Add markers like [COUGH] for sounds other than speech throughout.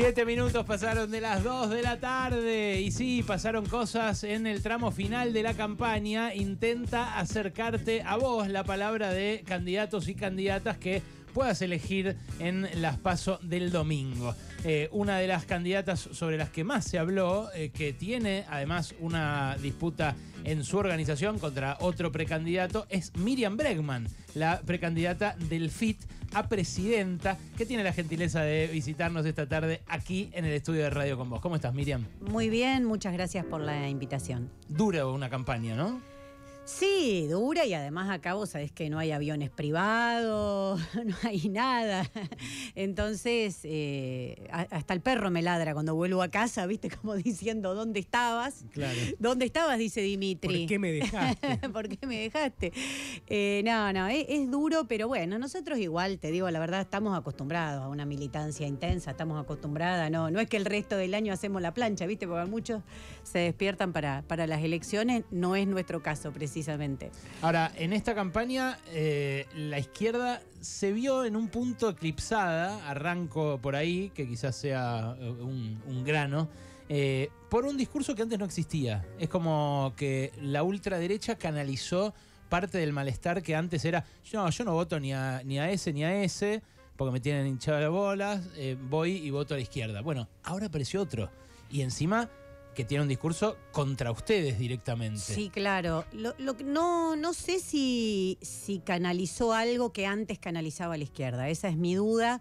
Siete minutos pasaron de las dos de la tarde y sí, pasaron cosas en el tramo final de la campaña. Intenta acercarte a vos la palabra de candidatos y candidatas que puedas elegir en las paso del domingo. Eh, una de las candidatas sobre las que más se habló, eh, que tiene además una disputa en su organización contra otro precandidato es Miriam Bregman, la precandidata del FIT a presidenta, que tiene la gentileza de visitarnos esta tarde aquí en el estudio de Radio con Vos. ¿Cómo estás, Miriam? Muy bien, muchas gracias por la invitación. Dura una campaña, ¿no? Sí, dura y además acá vos sabés que no hay aviones privados, [LAUGHS] no hay nada. [LAUGHS] Entonces, eh, hasta el perro me ladra cuando vuelvo a casa, ¿viste? [LAUGHS] Como diciendo, ¿dónde estabas? ¿Dónde estabas? Dice Dimitri. ¿Por qué me dejaste? ¿Por qué me dejaste? Eh, no, no, e, es, duro, pero bueno, nosotros igual, te digo la verdad, estamos acostumbrados a una militancia intensa, estamos acostumbradas, no, no es que el resto del año hacemos la plancha, ¿viste? Porque muchos se despiertan para, para las elecciones, no es nuestro caso, presidente precisamente. Ahora, en esta campaña eh, la izquierda se vio en un punto eclipsada, arranco por ahí, que quizás sea eh, un, grano, eh, por un discurso que antes no existía. Es como que la ultraderecha canalizó parte del malestar que antes era, no, yo no voto ni a, ni a ese ni a ese, porque me tienen hinchado las bolas, voy y voto a la izquierda. Bueno, ahora apareció otro. Y encima que tiene un discurso contra ustedes directamente. Sí, claro. Lo, no, no sé si, si canalizó algo que antes canalizaba la izquierda. Esa es mi duda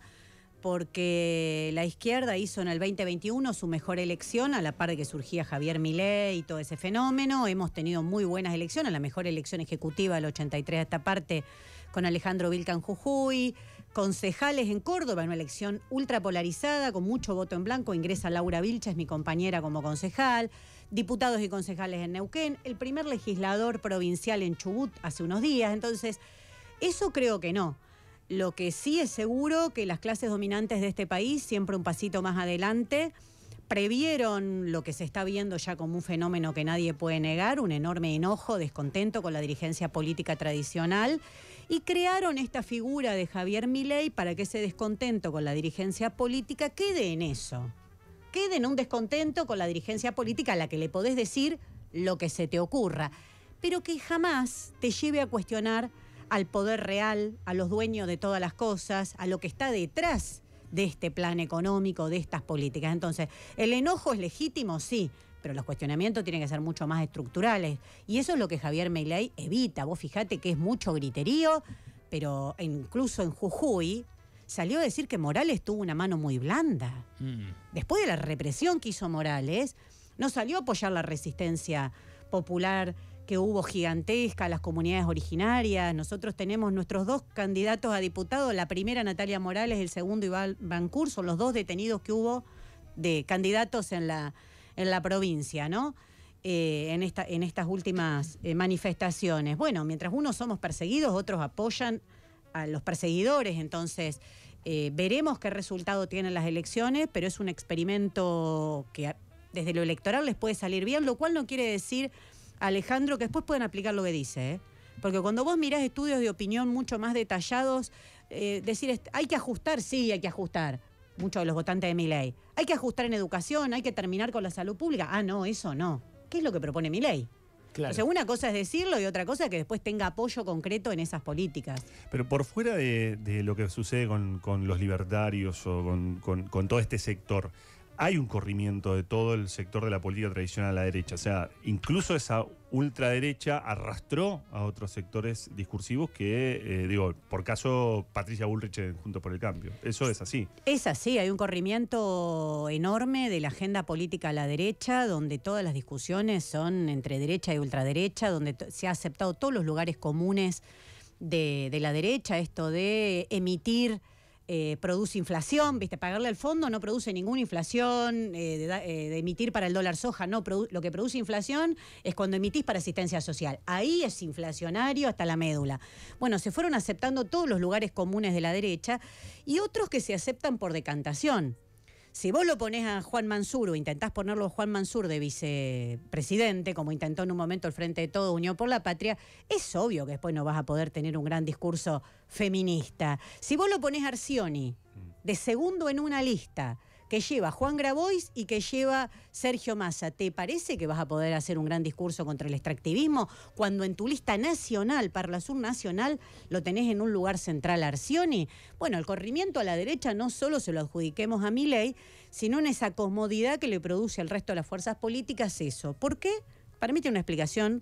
porque la izquierda hizo en el 2021 su mejor elección, a la par de que surgía Javier Milei y todo ese fenómeno. Hemos tenido muy buenas elecciones, la mejor elección ejecutiva del 83 a esta parte con Alejandro Vilcan Jujuy, concejales en Córdoba, en una elección ultra polarizada... con mucho voto en blanco, ingresa Laura Vilches, mi compañera como concejal, diputados y concejales en Neuquén, el primer legislador provincial en Chubut hace unos días, entonces, eso creo que no. Lo que sí es seguro que las clases dominantes de este país, siempre un pasito más adelante, previeron lo que se está viendo ya como un fenómeno que nadie puede negar, un enorme enojo, descontento con la dirigencia política tradicional y crearon esta figura de Javier Milei para que ese descontento con la dirigencia política quede en eso. Quede en un descontento con la dirigencia política a la que le podés decir lo que se te ocurra, pero que jamás te lleve a cuestionar al poder real, a los dueños de todas las cosas, a lo que está detrás de este plan económico, de estas políticas. Entonces, el enojo es legítimo, sí, pero los cuestionamientos tienen que ser mucho más estructurales. Y eso es lo que Javier Meiley evita. Vos fijate que es mucho griterío, pero incluso en Jujuy salió a decir que Morales tuvo una mano muy blanda. Mm. Después de la represión que hizo Morales, no salió a apoyar la resistencia popular que hubo gigantesca, las comunidades originarias. Nosotros tenemos nuestros dos candidatos a diputados, la primera Natalia Morales, el segundo Iván Bancur, son los dos detenidos que hubo de candidatos en la en la provincia, ¿no? Eh, en, estas últimas eh, manifestaciones. Bueno, mientras unos somos perseguidos, otros apoyan a los perseguidores, entonces eh, veremos qué resultado tienen las elecciones, pero es un experimento que desde lo electoral les puede salir bien, lo cual no quiere decir, Alejandro, que después puedan aplicar lo que dice, Porque cuando vos mirás estudios de opinión mucho más detallados, decir, hay que ajustar, sí, hay que ajustar, muchos de los votantes de mi ley. Hay que ajustar en educación, hay que terminar con la salud pública. Ah, no, eso no. ¿Qué es lo que propone mi ley? Claro. O una cosa es decirlo y otra cosa es que después tenga apoyo concreto en esas políticas. Pero por fuera de, lo que sucede con, los libertarios o con, todo este sector, hay un corrimiento de todo el sector de la política tradicional a la derecha. O sea, incluso esa ultraderecha arrastró a otros sectores discursivos que, eh, digo, por caso Patricia Bullrich Junto por el Cambio. Eso es así. Es así, hay un corrimiento enorme de la agenda política a la derecha, donde todas las discusiones son entre derecha y ultraderecha, donde se ha aceptado todos los lugares comunes de la derecha, esto de emitir eh, produce inflación, ¿viste? Pagarle al fondo no produce ninguna inflación, eh, eh, de, emitir para el dólar soja, no, lo que produce inflación es cuando emitís para asistencia social. Ahí es inflacionario hasta la médula. Bueno, se fueron aceptando todos los lugares comunes de la derecha y otros que se aceptan por decantación. Si vos lo ponés a Juan Mansur o intentás ponerlo a Juan Mansur de vicepresidente, como intentó en un momento el Frente de Todo Unión por la Patria, es obvio que después no vas a poder tener un gran discurso feminista. Si vos lo ponés a Arcioni de segundo en una lista, que lleva Juan Grabois y que lleva Sergio Massa. ¿Te parece que vas a poder hacer un gran discurso contra el extractivismo cuando en tu lista nacional, para Sur Nacional, lo tenés en un lugar central Arcioni? Bueno, el corrimiento a la derecha no solo se lo adjudiquemos a ley, sino en esa comodidad que le produce al resto de las fuerzas políticas eso. ¿Por qué? Permite una explicación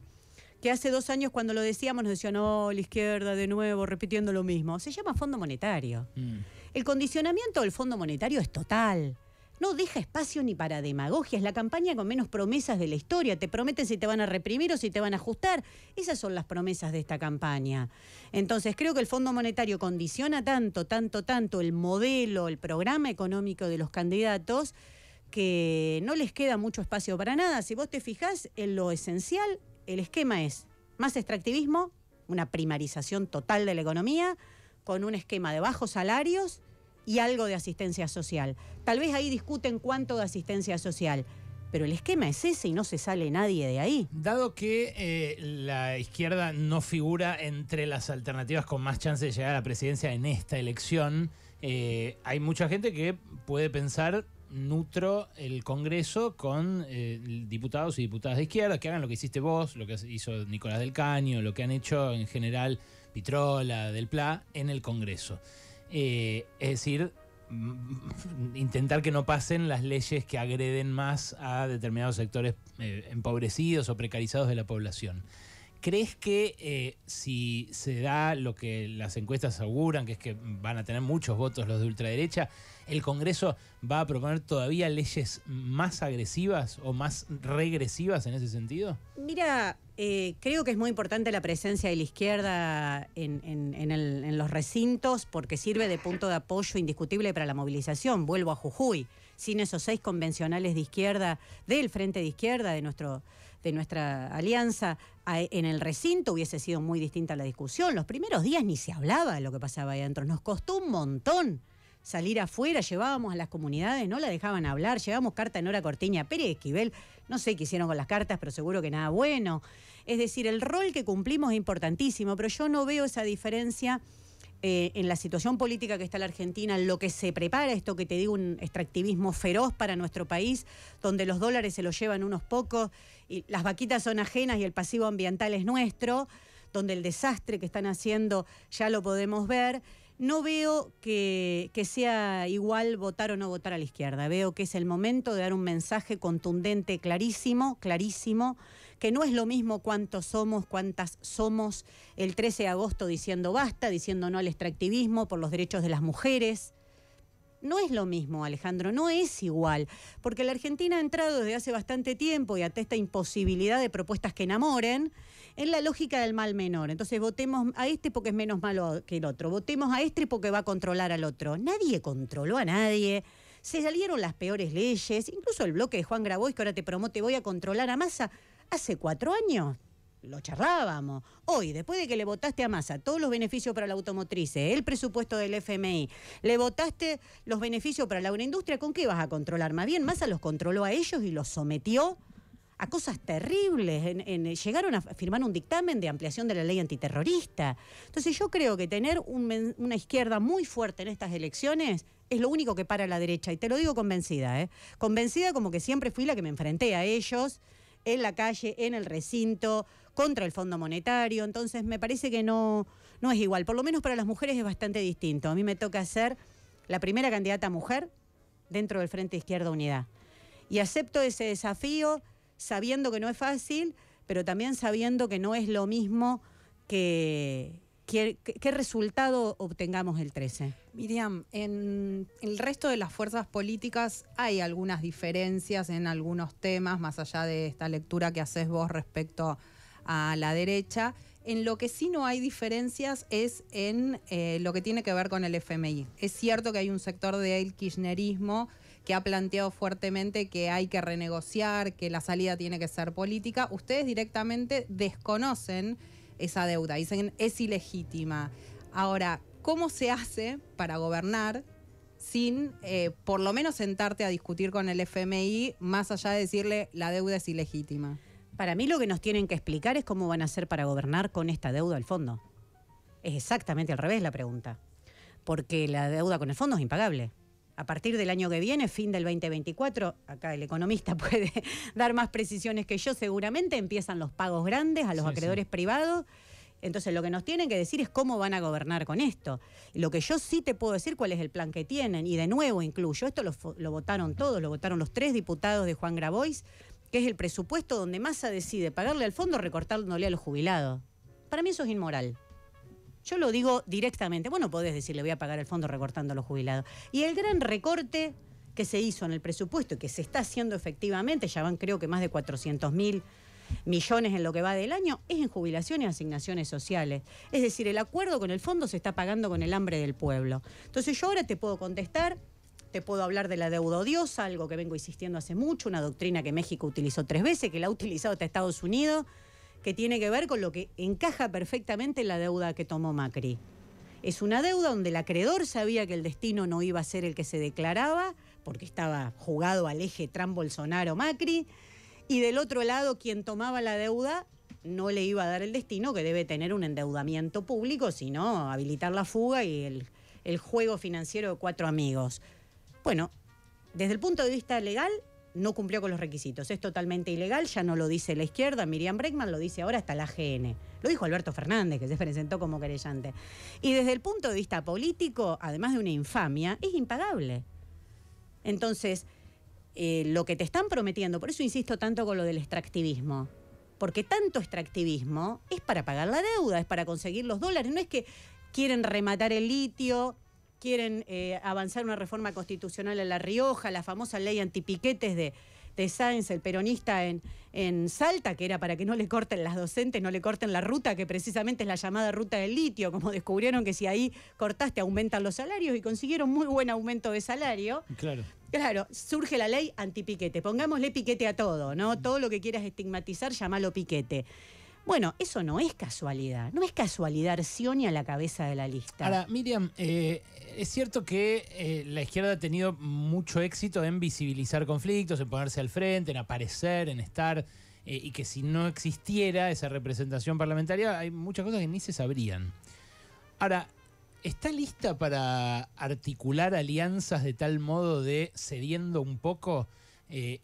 que hace dos años cuando lo decíamos nos decían, oh, la izquierda de nuevo, repitiendo lo mismo. Se llama Fondo Monetario. Mm. El condicionamiento del Fondo Monetario es total. No deja espacio ni para demagogia. Es la campaña con menos promesas de la historia. Te prometen si te van a reprimir o si te van a ajustar. Esas son las promesas de esta campaña. Entonces, creo que el Fondo Monetario condiciona tanto, tanto, tanto el modelo, el programa económico de los candidatos que no les queda mucho espacio para nada. Si vos te fijás en lo esencial, el esquema es más extractivismo, una primarización total de la economía, con un esquema de bajos salarios y algo de asistencia social. Tal vez ahí discuten cuánto de asistencia social. Pero el esquema es ese y no se sale nadie de ahí. Dado que eh, la izquierda no figura entre las alternativas con más chance de llegar a la presidencia en esta elección, eh, hay mucha gente que puede pensar nutro el Congreso con eh, diputados y diputadas de izquierda que hagan lo que hiciste vos, lo que hizo Nicolás del Caño, lo que han hecho en general Pitrola, del PLA, en el Congreso. Eh, es decir, mm, intentar que no pasen las leyes que agreden más a determinados sectores eh, empobrecidos o precarizados de la población. ¿Crees que eh, si se da lo que las encuestas auguran, que es que van a tener muchos votos los de ultraderecha, el Congreso va a proponer todavía leyes más agresivas o más regresivas en ese sentido? Mira, eh, creo que es muy importante la presencia de la izquierda en, en los recintos porque sirve de punto de apoyo indiscutible para la movilización. Vuelvo a Jujuy, sin esos seis convencionales de izquierda, del Frente de Izquierda, de nuestro de nuestra alianza en el recinto hubiese sido muy distinta la discusión. Los primeros días ni se hablaba de lo que pasaba ahí adentro. Nos costó un montón salir afuera, llevábamos a las comunidades, no la dejaban hablar, llevamos carta en hora Cortiña Pérez, Esquivel, no sé qué hicieron con las cartas, pero seguro que nada bueno. Es decir, el rol que cumplimos es importantísimo, pero yo no veo esa diferencia eh, en la situación política que está la Argentina, lo que se prepara, esto que te digo, un extractivismo feroz para nuestro país, donde los dólares se los llevan unos pocos y las vaquitas son ajenas y el pasivo ambiental es nuestro, donde el desastre que están haciendo ya lo podemos ver. No veo que, sea igual votar o no votar a la izquierda. Veo que es el momento de dar un mensaje contundente, clarísimo, clarísimo, que no es lo mismo cuántos somos, cuántas somos, el 13 de agosto diciendo basta, diciendo no al extractivismo, por los derechos de las mujeres. No es lo mismo, Alejandro, no es igual, porque la Argentina ha entrado desde hace bastante tiempo y hasta esta imposibilidad de propuestas que enamoren, en la lógica del mal menor. Entonces votemos a este porque es menos malo que el otro, votemos a este porque va a controlar al otro. Nadie controló a nadie, se salieron las peores leyes, incluso el bloque de Juan Grabois que ahora te promote voy a controlar a Massa, Hace cuatro años lo charlábamos. Hoy, después de que le votaste a Massa todos los beneficios para la automotriz, ¿eh? el presupuesto del FMI, le votaste los beneficios para la agroindustria, ¿con qué vas a controlar? Más bien, Massa los controló a ellos y los sometió a cosas terribles. En, llegaron a firmar un dictamen de ampliación de la ley antiterrorista. Entonces yo creo que tener una izquierda muy fuerte en estas elecciones es lo único que para la derecha. Y te lo digo convencida, ¿eh? Convencida como que siempre fui la que me enfrenté a ellos en la calle, en el recinto, contra el Fondo Monetario. Entonces me parece que no, no es igual. Por lo menos para las mujeres es bastante distinto. A mí me toca ser la primera candidata mujer dentro del Frente Izquierda Unidad. Y acepto ese desafío sabiendo que no es fácil, pero también sabiendo que no es lo mismo que, ¿Qué, resultado obtengamos el 13? Miriam, en el resto de las fuerzas políticas hay algunas diferencias en algunos temas, más allá de esta lectura que haces vos respecto a la derecha. En lo que sí no hay diferencias es en eh, lo que tiene que ver con el FMI. Es cierto que hay un sector del kirchnerismo que ha planteado fuertemente que hay que renegociar, que la salida tiene que ser política. Ustedes directamente desconocen esa deuda. Dicen es ilegítima. Ahora, ¿cómo se hace para gobernar sin eh, por lo menos sentarte a discutir con el FMI más allá de decirle la deuda es ilegítima? Para mí lo que nos tienen que explicar es cómo van a hacer para gobernar con esta deuda al fondo. Es exactamente al revés la pregunta, porque la deuda con el fondo es impagable a partir del año que viene, fin del 2024, acá el economista [LAUGHS] puede dar más precisiones que yo, seguramente empiezan los pagos grandes a los acreedores privados. Entonces lo que nos tienen que decir es cómo van a gobernar con esto. Lo que yo sí te puedo decir cuál es el plan que tienen, y de nuevo incluyo, esto lo, votaron todos, lo votaron los tres diputados de Juan Grabois, que es el presupuesto donde Massa decide pagarle al fondo recortándole a los jubilados. Para mí eso es inmoral. Yo lo digo directamente. Bueno, podés decir, le voy a pagar el fondo recortando a los jubilados. Y el gran recorte que se hizo en el presupuesto y que se está haciendo efectivamente, ya van creo que más de 400 mil millones en lo que va del año, es en jubilaciones y asignaciones sociales. Es decir, el acuerdo con el fondo se está pagando con el hambre del pueblo. Entonces yo ahora te puedo contestar, te puedo hablar de la deuda odiosa, algo que vengo insistiendo hace mucho, una doctrina que México utilizó tres veces, que la ha utilizado hasta Estados Unidos que tiene que ver con lo que encaja perfectamente en la deuda que tomó Macri. Es una deuda donde el acreedor sabía que el destino no iba a ser el que se declaraba, porque estaba jugado al eje Trump-Bolsonaro-Macri, y del otro lado quien tomaba la deuda no le iba a dar el destino, que debe tener un endeudamiento público, sino habilitar la fuga y el, el juego financiero de cuatro amigos. Bueno, desde el punto de vista legal, no cumplió con los requisitos. Es totalmente ilegal, ya no lo dice la izquierda, Miriam Breckman lo dice ahora hasta la GN. Lo dijo Alberto Fernández, que se [LAUGHS] presentó como querellante. Y desde el punto de vista político, además de una infamia, es impagable. Entonces, eh, lo que te están prometiendo, por eso insisto tanto con lo del extractivismo, porque tanto extractivismo es para pagar la deuda, es para conseguir los dólares, no es que quieren rematar el litio, quieren eh, avanzar una reforma constitucional en La Rioja, la famosa ley antipiquetes de, de Sáenz, el peronista en, en Salta, que era para que no le corten las docentes, no le corten la ruta, que precisamente es la llamada ruta del litio, como descubrieron que si ahí cortaste aumentan los salarios y consiguieron muy buen aumento de salario. Claro. Claro, surge la ley antipiquete. Pongámosle piquete a todo, ¿no? Todo lo que quieras estigmatizar, llamalo piquete. Bueno, eso no es casualidad, no es casualidad Sioni a la cabeza de la lista. Ahora, Miriam, eh, es cierto que eh, la izquierda ha tenido mucho éxito en visibilizar conflictos, en ponerse al frente, en aparecer, en estar, eh, y que si no existiera esa representación parlamentaria, hay muchas cosas que ni se sabrían. Ahora, ¿Está lista para articular alianzas de tal modo de, cediendo un poco,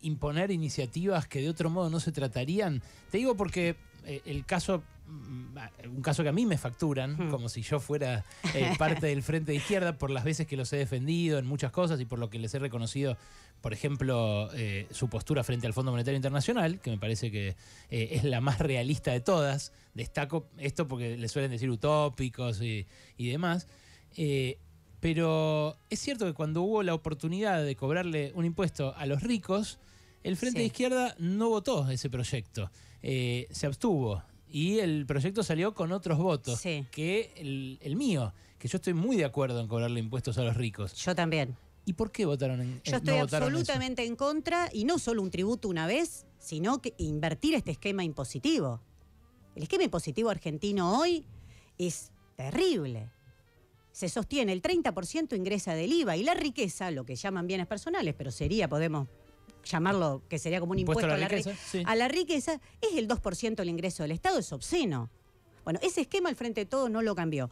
imponer iniciativas que de otro modo no se tratarían? Te digo porque eh, el caso mm, un caso que a mí me facturan, hmm. como si yo fuera eh, [LAUGHS] parte del frente de izquierda, por las veces que los he defendido en muchas cosas y por lo que les he reconocido, por ejemplo, eh, su postura frente al Fondo Monetario Internacional, que me parece que es la más realista de todas. Destaco esto porque le suelen decir utópicos y, demás. pero es cierto que cuando hubo la oportunidad de cobrarle un impuesto a los ricos, el Frente de Izquierda no votó ese proyecto. Eh, se abstuvo y el proyecto salió con otros votos que el, mío, que yo estoy muy de acuerdo en cobrarle impuestos a los ricos. Yo también. ¿Y por qué votaron en Yo eh, estoy absolutamente en contra, y no solo un tributo una vez, sino que invertir este esquema impositivo. El esquema impositivo argentino hoy es terrible. Se sostiene el 30% ingresa del IVA y la riqueza, lo que llaman bienes personales, pero sería, podemos llamarlo, que sería como un impuesto, a, la riqueza, a la riqueza, es el 2% el ingreso del Estado, es obsceno. Bueno, ese esquema al Frente de Todos no lo cambió.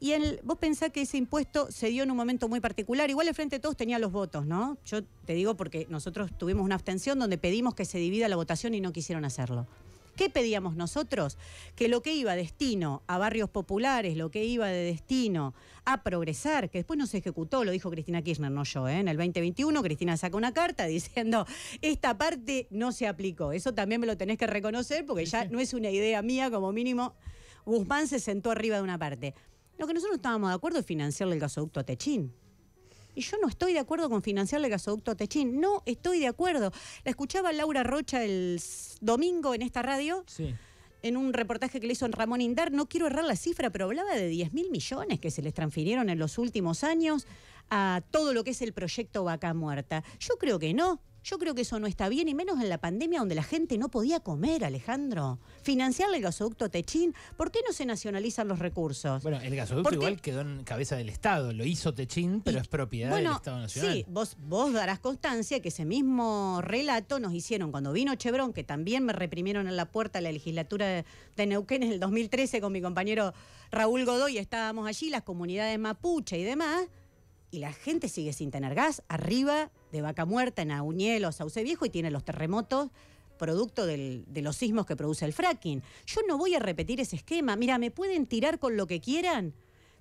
Y el, vos pensás que ese impuesto se dio en un momento muy particular. Igual el Frente de Todos tenía los votos, ¿no? Yo te digo porque nosotros tuvimos una abstención donde pedimos que se divida la votación y no quisieron hacerlo. ¿Qué pedíamos nosotros? Que lo que iba destino a barrios populares, lo que iba de destino a progresar, que después no se ejecutó, lo dijo Cristina Kirchner, no yo, ¿eh? en el 2021 Cristina saca una carta [LAUGHS] diciendo, esta parte no se aplicó. Eso también me lo tenés que reconocer porque ya no es una idea mía, como mínimo Guzmán se sentó arriba de una parte. Lo que nosotros estábamos de acuerdo es financiarle el gasoducto a Techín. Y yo no estoy de acuerdo con financiar el gasoducto a Techín, no estoy de acuerdo. La escuchaba Laura Rocha el domingo en esta radio. en un reportaje que le hizo en Ramón Indar, no quiero errar la cifra, pero hablaba de 10 mil millones que se les transfirieron en los últimos años a todo lo que es el proyecto Vaca Muerta. Yo creo que no. Yo creo que eso no está bien, y menos en la pandemia donde la gente no podía comer, Alejandro. Financiarle el gasoducto Techín, ¿por qué no se nacionalizan los recursos? Bueno, el gasoducto igual quedó en cabeza del Estado, lo hizo Techín, pero es propiedad del Estado Nacional. Sí, vos, vos darás constancia que ese mismo relato nos hicieron cuando vino Chevron, que también me reprimieron en la puerta de la legislatura de, de Neuquén en el 2013 con mi compañero Raúl Godoy, estábamos allí, las comunidades mapuche y demás y la gente sigue sin tener gas arriba de Vaca Muerta, en Auñel o Sauce Viejo y tiene los terremotos producto de los sismos que produce el fracking. Yo no voy a repetir ese esquema. Mira, me pueden tirar con lo que quieran.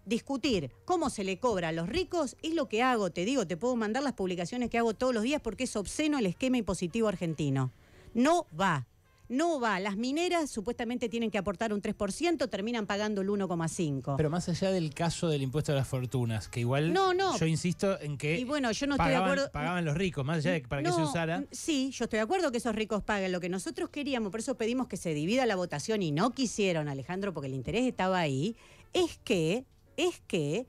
Discutir cómo se le cobra a los ricos es lo que hago, te digo, te puedo mandar las publicaciones que hago todos los días porque es obsceno el esquema impositivo argentino. No va no va. Las mineras supuestamente tienen que aportar un 3%, terminan pagando el 1,5%. Pero más allá del caso del impuesto a las fortunas, que igual no, no. yo insisto en que bueno, yo no pagaban, estoy los ricos, más allá de para que se usara. Mm, sí, yo estoy de acuerdo que esos ricos paguen lo que nosotros queríamos, por eso pedimos que se divida la votación y no quisieron, Alejandro, porque el interés estaba ahí, es que, es que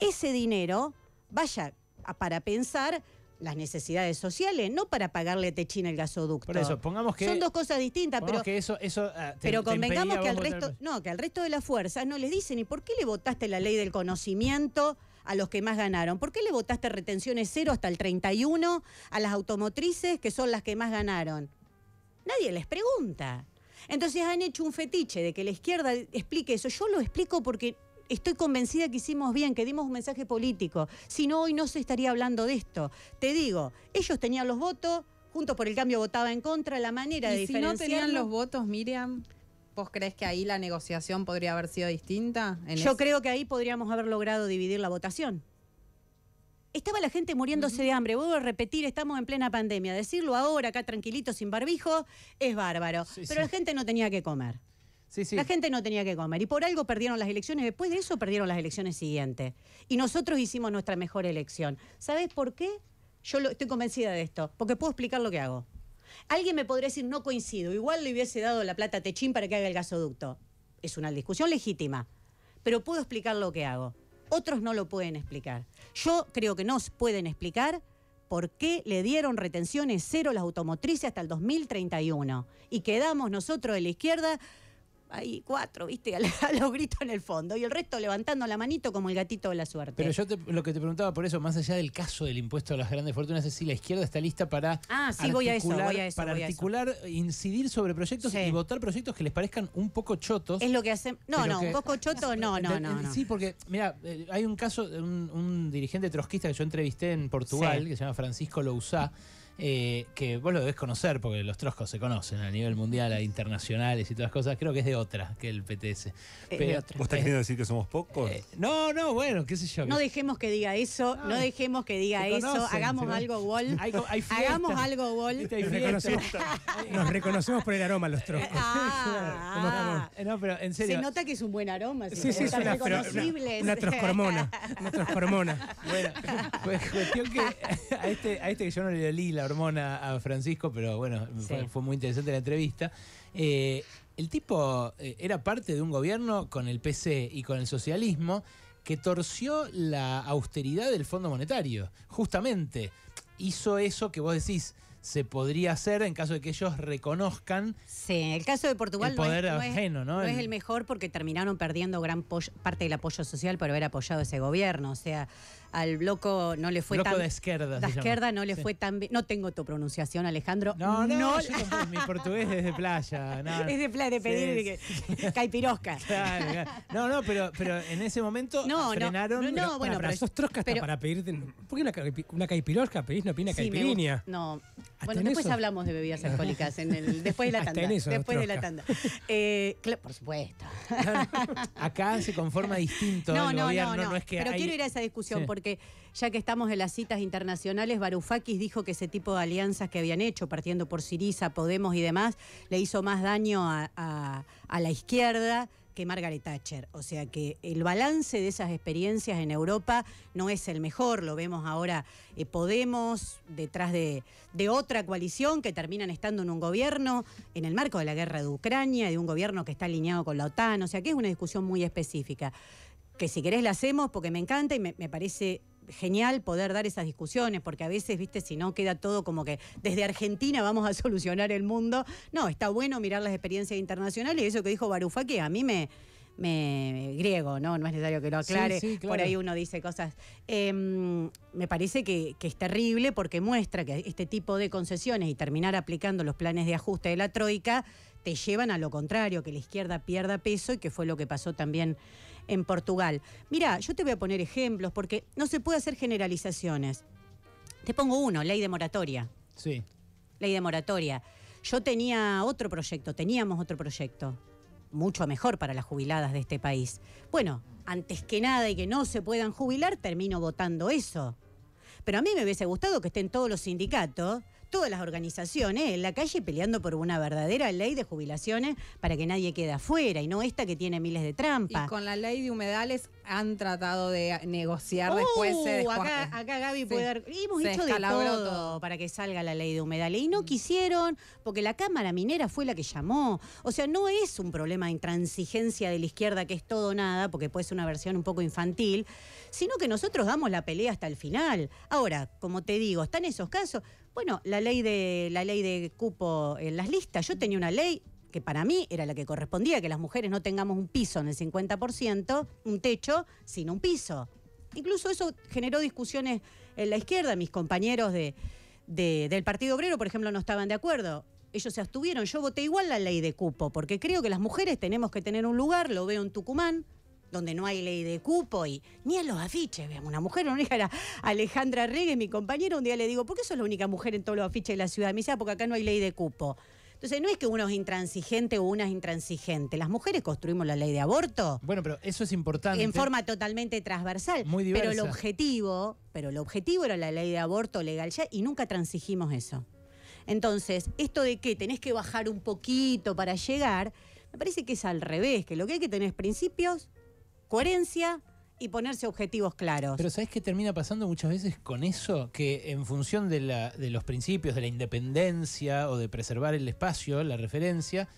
ese dinero vaya para pensar las necesidades sociales, no para pagarle a Techina el gasoducto. Por eso, pongamos que son dos cosas distintas, pero eso eso ah, Pero convengamos que al resto, no, que al resto de las fuerzas no les dicen, ¿y por qué le votaste la ley del conocimiento? a los que más ganaron. ¿Por qué le votaste retenciones cero hasta el 31 a las automotrices que son las que más ganaron? Nadie les pregunta. Entonces han hecho un fetiche de que la izquierda explique eso. Yo lo explico porque estoy convencida que hicimos bien, que dimos un mensaje político. Si no, hoy no se estaría hablando de esto. Te digo, ellos tenían los votos, Juntos por el Cambio votaba en contra, la manera ¿Y de diferenciar. si no tenían los votos, Miriam... ¿Vos crees que ahí la negociación podría haber sido distinta? Yo creo que ahí podríamos haber logrado dividir la votación. Estaba la gente muriéndose de hambre. Vuelvo a repetir, estamos en plena pandemia. Decirlo ahora, acá tranquilito, sin barbijo, es bárbaro. Pero la gente no tenía que comer. La gente no tenía que comer. Y por algo perdieron las elecciones. Después de eso perdieron las elecciones siguientes. Y nosotros hicimos nuestra mejor elección. ¿Sabes por qué? Yo estoy convencida de esto. Porque puedo explicar lo que hago. Alguien me podría decir, no coincido. Igual le hubiese dado la plata a Techín para que haga el gasoducto. Es una discusión legítima. Pero puedo explicar lo que hago. Otros no lo pueden explicar. Yo creo que nos pueden explicar por qué le dieron retenciones cero a las automotrices hasta el 2031. Y quedamos nosotros de la izquierda ahí cuatro, ¿viste? [LAUGHS] A, los gritos en el fondo. Y el resto levantando la manito como el gatito de la suerte. Pero yo lo que te preguntaba por eso, más allá del caso del impuesto a las grandes fortunas, es si la izquierda está lista para. Ah, sí, voy a eso, voy a eso. articular, incidir sobre proyectos y votar proyectos que les parezcan un poco chotos. Es lo que hacen. No, no, un poco choto, no, no, no, Sí, porque, mira, eh, hay un caso, un, un dirigente trotskista que yo entrevisté en Portugal, que se llama Francisco Lousá. Eh, que vos lo debés conocer porque los troscos se conocen a nivel mundial, a internacionales y todas las cosas. Creo que es de otra que el PTS. ¿Vos estás eh, queriendo decir que somos pocos? Eh, no, no, bueno, qué sé yo. No dejemos que diga eso, ah, no, dejemos que diga eso. hagamos algo, gol hagamos algo, gol Nos reconocemos [LAUGHS] por el aroma los troscos. Se nota que es un buen aroma. Si sí, sí, es una, una, una troscormona. Una [LAUGHS] bueno, cuestión que [LAUGHS] a este, a este que yo no le lila a, Francisco, pero bueno, fue, muy interesante la entrevista. Eh, el tipo eh, era parte de un gobierno con el PC y con el socialismo que torció la austeridad del Fondo Monetario. Justamente hizo eso que vos decís se podría hacer en caso de que ellos reconozcan. Sí, el caso de Portugal poder no, es, ajeno, ¿no? es el mejor porque terminaron perdiendo gran parte del apoyo social por haber apoyado ese gobierno. O sea, al bloco no le fue bloco tan... de izquierda. De izquierda no le fue tan bien. No tengo tu pronunciación, Alejandro. No, no, yo mi portugués [LAUGHS] es de playa. Es de playa, de pedir que... [LAUGHS] caipirosca. No, no, pero, pero en ese momento no, frenaron... No, no, bueno, para, esos troscas pero, para pedirte... ¿Por qué una, caipirosca pedís no pina sí, caipirinha? No. Bueno, después hablamos de bebidas [LAUGHS] alcohólicas, en el, después de la tanda. después de la tanda. Eh, por supuesto. Acá se conforma distinto. No, no, no, no, no. pero quiero ir a esa discusión porque ya que estamos en las citas internacionales, Varoufakis dijo que ese tipo de alianzas que habían hecho, partiendo por Siriza, Podemos y demás, le hizo más daño a, la izquierda que Margaret Thatcher. O sea que el balance de esas experiencias en Europa no es el mejor. Lo vemos ahora eh, Podemos detrás de, de, otra coalición que terminan estando en un gobierno en el marco de la guerra de Ucrania, de un gobierno que está alineado con la OTAN. O sea que es una discusión muy específica que si querés la hacemos porque me encanta y me, parece genial poder dar esas discusiones, porque a veces, viste, si no queda todo como que desde Argentina vamos a [LAUGHS] solucionar el mundo. No, está bueno mirar las experiencias internacionales y eso que dijo Barufa, que a mí me, griego, ¿no? No es necesario que lo aclare. Por ahí uno dice cosas. Em, me parece que, que, es terrible porque muestra que este tipo de concesiones y terminar aplicando los planes de ajuste de la Troika te llevan a lo contrario, que la izquierda pierda peso y que fue lo que pasó también en Portugal. Mira, yo te voy a poner ejemplos porque no se puede hacer generalizaciones. Te pongo uno, ley de moratoria. Sí. Ley de moratoria. Yo tenía otro proyecto, teníamos otro proyecto, mucho mejor para las jubiladas de este país. Bueno, antes que nada y que no se puedan jubilar, termino votando eso. Pero a mí me hubiese gustado que estén todos los sindicatos todas las organizaciones en la calle peleando por una verdadera ley de jubilaciones para que nadie quede afuera y no esta que tiene miles de trampas. Y con la ley de humedales han tratado de negociar uh, después. Se acá, acá Gaby puede dar, Hemos hecho de todo, para que salga la ley de humedales. Y no mm. quisieron, porque la Cámara Minera fue la que llamó. O sea, no es un problema de intransigencia de la izquierda que es todo nada, porque puede ser una versión un poco infantil, sino que nosotros damos la pelea hasta el final. Ahora, como te digo, están esos casos. Bueno, la ley de la ley de cupo en las listas, yo tenía una ley que para mí era la que correspondía, que las mujeres no tengamos un piso en el 50%, un techo, sino un piso. Incluso eso generó discusiones en la izquierda, mis compañeros del Partido Obrero, por ejemplo, no estaban de acuerdo. Ellos se abstuvieron. Yo voté igual la ley de cupo, porque creo que las mujeres tenemos que tener un lugar, lo veo en Tucumán, donde no hay ley de cupo y ni en los afiches. Veamos, una mujer, una hija era Alejandra Regues, mi compañera, un día le digo, ¿por qué sos la única mujer en todos los afiches de la ciudad? Me dice, ah, porque acá no hay ley de cupo. Entonces, no es que uno es intransigente o una es intransigente. Las mujeres construimos la ley de aborto. Bueno, pero eso es importante. En forma totalmente transversal. Muy diversa. Pero el objetivo, pero el objetivo era la ley de aborto legal ya y nunca transigimos eso. Entonces, esto de que tenés que bajar un poquito para llegar, me parece que es al revés, que lo que hay que tener es principios, coherencia y ponerse objetivos claros. Pero ¿sabes qué termina pasando muchas veces con eso? Que en función de, la, de los principios de la independencia o de preservar el espacio, la referencia,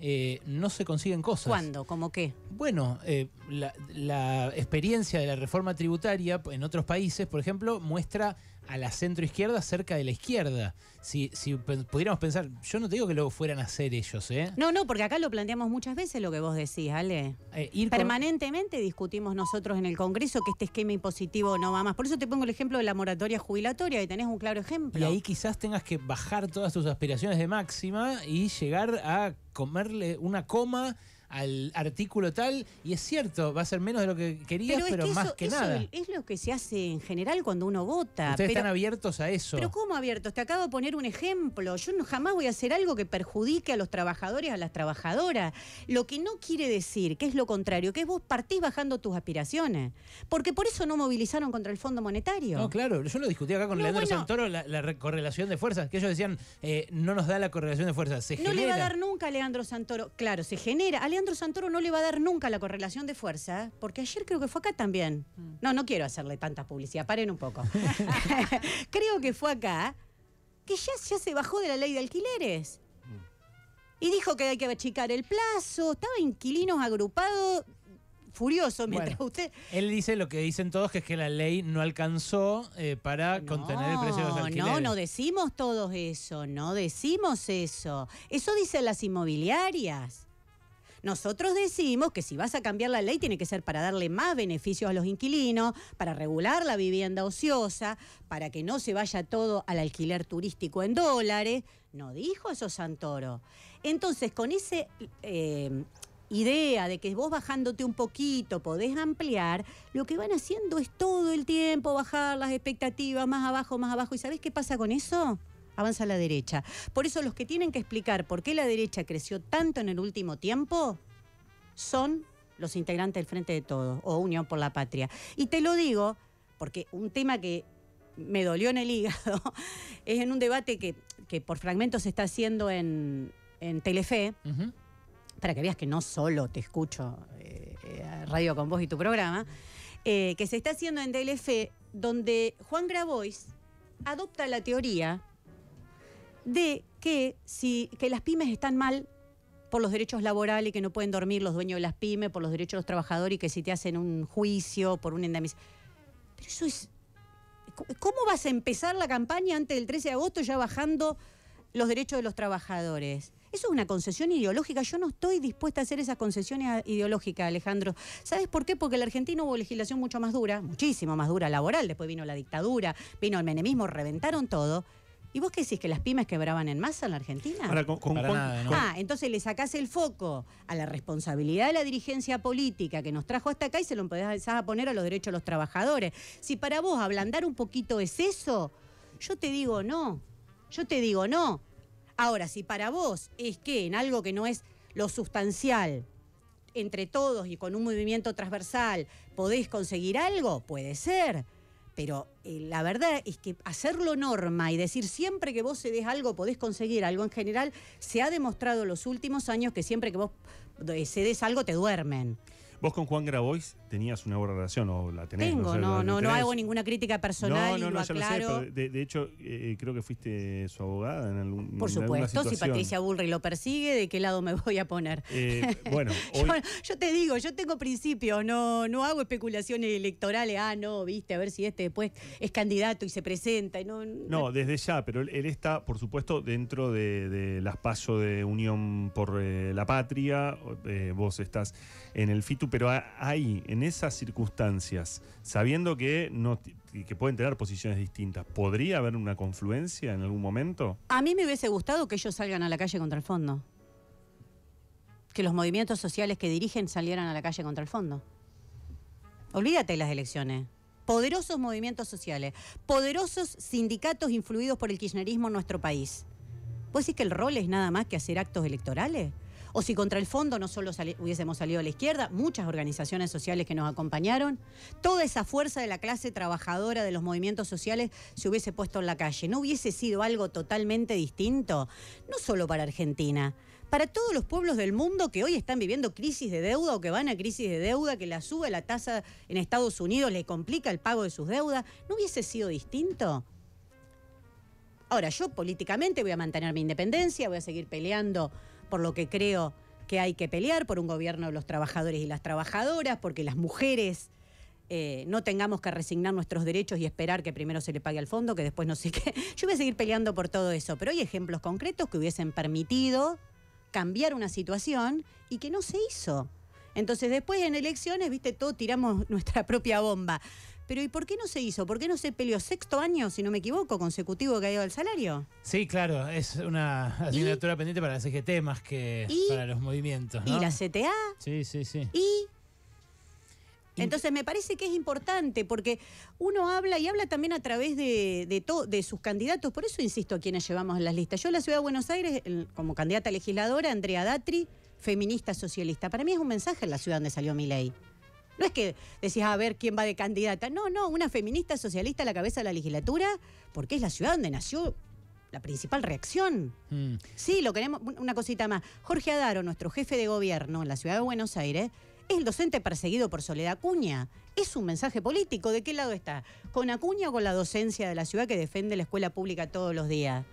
eh, no se consiguen cosas. ¿Cuándo? ¿Cómo qué? Bueno, eh, la experiencia de la reforma tributaria en otros países, por ejemplo, muestra a la centro izquierda cerca de la izquierda. Si, si pudiéramos pensar, yo no te digo que lo fueran a hacer ellos, ¿eh? No, no, porque acá lo planteamos muchas veces lo que vos decís, Ale. Eh, Permanentemente discutimos nosotros en el Congreso que este esquema impositivo no va más. Por eso te pongo el ejemplo de la moratoria jubilatoria, y tenés un claro ejemplo. Y ahí quizás tengas que bajar todas tus aspiraciones de máxima y llegar a comerle una coma al artículo tal, y es cierto, va a ser menos de lo que querías, pero, más que nada. Es lo que se hace en general cuando uno vota. Ustedes están abiertos a eso. Pero ¿cómo abiertos? Te acabo de poner un ejemplo. Yo jamás voy a hacer algo que perjudique a los trabajadores, a las trabajadoras. Lo que no quiere decir, que es lo contrario, que vos partís bajando tus aspiraciones. Porque por eso no movilizaron contra el Fondo Monetario. No, claro, yo lo discutí acá con Leandro Santoro, la, correlación de fuerzas, que ellos decían, eh, no nos da la correlación de fuerzas, se no le va a dar nunca a Leandro Santoro. Claro, se genera. Alejandro Santoro no le va a dar nunca la correlación de fuerza, porque ayer creo que fue acá también. Mm. No, no quiero hacerle tanta publicidad, paren un poco. [LAUGHS] [LAUGHS] creo que fue acá que ya, se bajó de la ley de alquileres. Mm. Y dijo que hay que achicar el plazo, estaba inquilinos agrupados furioso mientras usted. Él dice lo que dicen todos, que es que la ley no alcanzó eh, para contener el precio de los alquileres. No, no decimos todos eso, no decimos eso. Eso dicen las inmobiliarias. Nosotros decimos que si vas a cambiar la ley tiene que ser para darle más beneficios a los inquilinos, para regular la vivienda ociosa, para que no se vaya todo al alquiler turístico en dólares. No dijo eso Santoro. Entonces, con ese... Eh, idea de que vos bajándote un poquito podés ampliar, lo que van haciendo es todo el tiempo bajar las expectativas más abajo, más abajo. ¿Y sabés qué pasa con eso? avanza la derecha. Por eso los que tienen que explicar por qué la derecha creció tanto en el último tiempo son los integrantes del Frente de Todos o Unión por la Patria. Y te lo digo porque un tema que me dolió en el hígado [LAUGHS] es en un debate que, por fragmentos se está haciendo en, Telefe. Para que veas que no solo te escucho eh, eh, radio con vos y tu programa, eh, que se está haciendo en Telefe, donde Juan Grabois adopta la teoría de que, si, que las pymes están mal por los derechos laborales, que no pueden dormir los dueños de las pymes, por los derechos de los trabajadores y que si te hacen un juicio por un endemismo. Pero eso es... ¿Cómo vas a empezar la campaña antes del 13 de agosto ya bajando los derechos de los trabajadores? Eso es una concesión ideológica. Yo no estoy dispuesta a hacer esas concesiones ideológicas, Alejandro. ¿Sabes por qué? Porque el argentino hubo legislación mucho más dura, muchísimo más dura laboral. Después vino la dictadura, vino el menemismo, reventaron todo. ¿Y vos qué decís que las pymes quebraban en masa en la Argentina? Para Ah, entonces le sacás el foco a la responsabilidad de la dirigencia política que nos trajo hasta acá y se lo empezás a poner a los derechos de los trabajadores. Si para vos ablandar un poquito es eso, yo te digo no. Yo te digo no. Ahora, si para vos es que en algo que no es lo sustancial, entre todos y con un movimiento transversal, podés conseguir algo, puede ser. Pero eh, la verdad es que hacerlo norma y decir siempre que vos cedes algo podés conseguir algo en general, se ha demostrado en los últimos años que siempre que vos eh, cedes algo te duermen. Vos con Juan Grabois tenías una buena relación o la tenés. Tengo, no, no, no, hago ninguna crítica personal. No, no, lo no, ya lo sé. de, hecho, eh, creo que fuiste su abogada en algún Por supuesto, si Patricia Bullrich lo persigue, ¿de qué lado me voy a poner? Eh, bueno, [LAUGHS] yo, te digo, yo tengo principios, no, no hago especulaciones electorales. Ah, no, viste, a ver si este después es candidato y se presenta. no, no, desde ya, pero él, está, por supuesto, dentro de, de las pasos de Unión por eh, la Patria. vos estás en el FITUP pero ahí, en esas circunstancias, sabiendo que, no, pueden tener posiciones distintas, ¿podría haber una confluencia en algún momento? A mí me hubiese gustado que ellos salgan a la calle contra el fondo. Que los movimientos sociales que dirigen salieran a la calle contra el fondo. Olvídate de las elecciones poderosos movimientos sociales, poderosos sindicatos influidos por el kirchnerismo en nuestro país. ¿Vos decís que el rol es nada más que hacer actos electorales? o si contra el fondo no solo hubiésemos salido a la izquierda, muchas organizaciones sociales que nos acompañaron, toda esa fuerza de la clase trabajadora de los movimientos sociales se hubiese puesto en la calle. ¿No hubiese sido algo totalmente distinto? No solo para Argentina, para todos los pueblos del mundo que hoy están viviendo crisis de deuda o que van a crisis de deuda, que la sube la tasa en Estados Unidos, le complica el pago de sus deudas, ¿no hubiese sido distinto? Ahora, yo políticamente voy a mantener mi independencia, voy a seguir peleando por lo que creo que hay que pelear por un gobierno de los trabajadores y las trabajadoras, porque las mujeres eh, no tengamos que resignar nuestros derechos y esperar que primero se le pague al fondo, que después no sé qué. [LAUGHS] Yo voy a seguir peleando por todo eso, pero hay ejemplos concretos que hubiesen permitido cambiar una situación y que no se hizo. Entonces después en elecciones, viste, todos tiramos [LAUGHS] nuestra propia bomba. Pero ¿y por qué no se hizo? ¿Por qué no se peleó sexto año, si no me equivoco, consecutivo que ha ido al salario? Sí, claro, es una asignatura pendiente para la CGT más que para los movimientos. ¿Y la CTA? Sí, sí, sí. ¿Y? Entonces me parece que es importante porque uno habla y habla también a través de, de, de sus candidatos. Por eso insisto a quienes llevamos en las listas. Yo en la Ciudad de Buenos Aires, como candidata legisladora, Andrea Datri, feminista socialista. Para mí es un mensaje en la ciudad donde salió mi ley. No es que decís, a ver quién va de candidata. No, no, una feminista socialista a la cabeza de la legislatura, porque es la ciudad donde nació la principal reacción. Mm. Sí, lo queremos. Una cosita más. Jorge Adaro, nuestro jefe de gobierno en la ciudad de Buenos Aires, es el docente perseguido por Soledad Acuña. Es un mensaje político. ¿De qué lado está? ¿Con Acuña o con la docencia de la ciudad que defiende la escuela pública todos los días?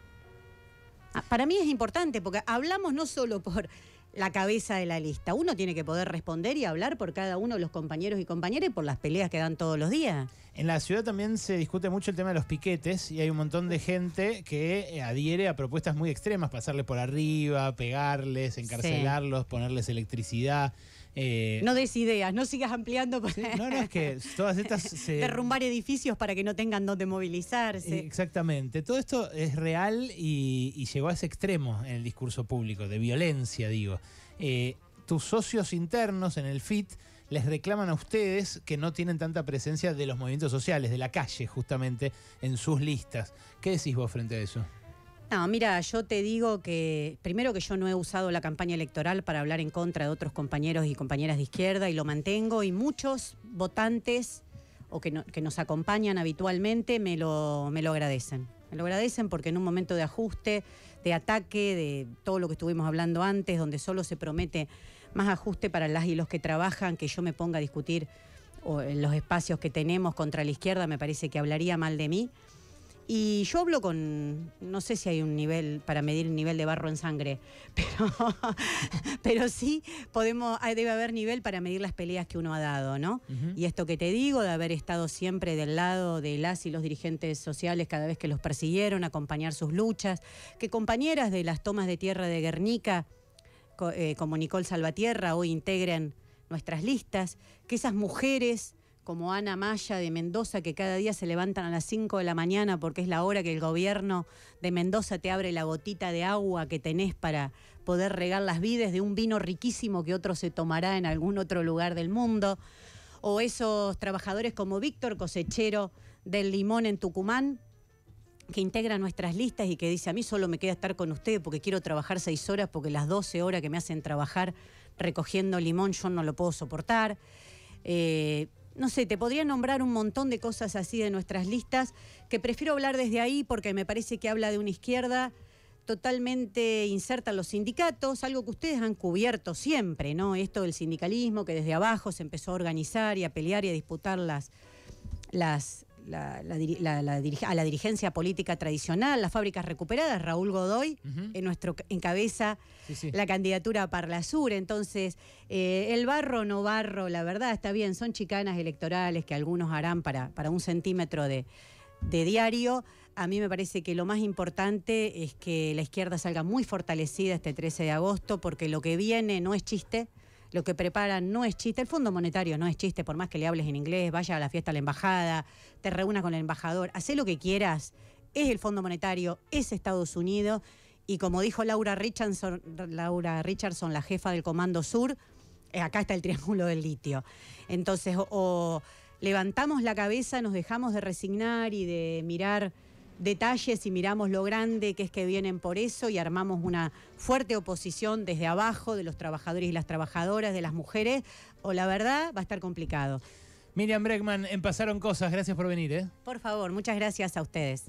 Ah, para mí es importante porque hablamos no solo por la cabeza de la lista. Uno tiene que poder responder y hablar por cada uno de los compañeros y compañeras y por las peleas que dan todos los días. En la ciudad también se discute mucho el tema de los piquetes y hay un montón de gente que eh, adhiere a propuestas muy extremas, pasarle por arriba, pegarles, encarcelarlos, ponerles electricidad. Eh, no des ideas, no sigas ampliando. Para... [LAUGHS] no, no, es que todas estas. Derrumbar edificios para que no tengan donde movilizarse. Eh, exactamente. Todo esto es real y, llegó a ese extremo en el discurso público, de violencia, digo. Eh, tus socios internos en el FIT les reclaman a ustedes que no tienen tanta presencia de los movimientos sociales, de la calle, justamente, en sus listas. ¿Qué decís vos frente a eso? No, mira, yo te digo que primero que yo no he usado la campaña electoral para hablar en contra de otros compañeros y compañeras de izquierda y lo mantengo y muchos votantes o que, nos acompañan habitualmente me lo, agradecen. Me lo agradecen porque en un momento de ajuste, de ataque, de todo lo que estuvimos hablando antes, donde solo se promete más ajuste para las y los que trabajan, que yo me ponga a discutir en los espacios que tenemos contra la izquierda, me parece que hablaría mal de mí. Y yo hablo con, no sé si hay un nivel para medir el nivel de barro en sangre, [LAUGHS] pero, pero sí podemos, debe haber nivel para medir las peleas que uno ha dado, ¿no? Y esto que te digo, de haber estado siempre del lado de las y los dirigentes sociales cada vez que los persiguieron, acompañar sus luchas, que compañeras de las tomas de tierra de Guernica, eh, como Nicole Salvatierra, hoy integren nuestras listas, que esas mujeres como Ana Maya de Mendoza, que cada día se levantan a las 5 de la mañana porque es la hora que el gobierno de Mendoza te abre la gotita de agua que tenés para poder regar las vides de un vino riquísimo que otro se tomará en algún otro lugar del mundo. O esos trabajadores como Víctor, cosechero del limón en Tucumán, que integra nuestras listas y que dice, a mí solo me queda estar con usted porque quiero trabajar seis horas, porque las 12 horas que me hacen trabajar recogiendo limón yo no lo puedo soportar. Eh, no sé, te podría nombrar un montón de cosas así de nuestras listas, que prefiero hablar desde ahí porque me parece que habla de una izquierda totalmente inserta en los sindicatos, algo que ustedes han cubierto siempre, ¿no? Esto del sindicalismo que desde abajo se empezó a organizar y a pelear y a disputar las, las la, a la dirigencia política tradicional, las fábricas recuperadas, Raúl Godoy en nuestro encabeza la candidatura para la Sur. Entonces, eh, el barro no barro, la verdad está bien, son chicanas electorales que algunos harán para, para un centímetro de, de diario. A mí me parece que lo más importante es que la izquierda salga muy fortalecida este 13 de agosto, porque lo que viene no es chiste lo que preparan no es chiste, el Fondo Monetario no es chiste, por más que le hables en inglés, vaya a la fiesta a la embajada, te reúna con el embajador, hace lo que quieras, es el Fondo Monetario, es Estados Unidos, y como dijo Laura Richardson, Laura Richardson la jefa del Comando Sur, eh, acá está el triángulo del litio. Entonces, o levantamos la cabeza, nos dejamos de resignar y de mirar detalles y miramos lo grande que es que vienen por eso y armamos una fuerte oposición desde abajo de los trabajadores y las trabajadoras, de las mujeres, o la verdad va a estar complicado. Miriam Bregman, en Pasaron Cosas, gracias por venir. ¿eh? Por favor, muchas gracias a ustedes.